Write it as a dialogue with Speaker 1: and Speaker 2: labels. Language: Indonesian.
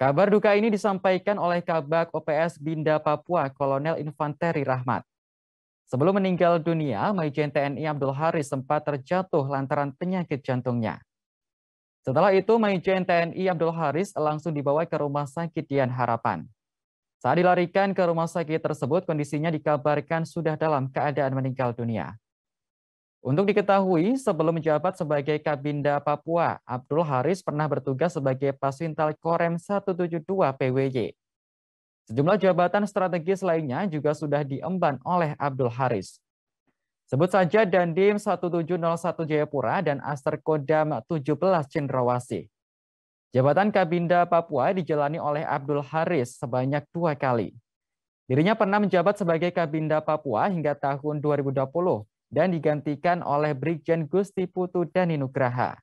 Speaker 1: Kabar duka ini disampaikan oleh Kabak OPS Binda Papua, Kolonel Infanteri Rahmat. Sebelum meninggal dunia, Majen TNI Abdul Haris sempat terjatuh lantaran penyakit jantungnya. Setelah itu, Majen TNI Abdul Haris langsung dibawa ke Rumah Sakit Dian Harapan. Saat dilarikan ke rumah sakit tersebut, kondisinya dikabarkan sudah dalam keadaan meninggal dunia. Untuk diketahui, sebelum menjabat sebagai Kabinda Papua, Abdul Haris pernah bertugas sebagai Pasintal Korem 172 PWY. Sejumlah jabatan strategis lainnya juga sudah diemban oleh Abdul Haris. Sebut saja Dandim 1701 Jayapura dan Aster Kodam 17 Cendrawasih. Jabatan Kabinda Papua dijalani oleh Abdul Haris sebanyak dua kali. Dirinya pernah menjabat sebagai Kabinda Papua hingga tahun 2020 dan digantikan oleh Brigjen Gusti Putu Dani Nugraha.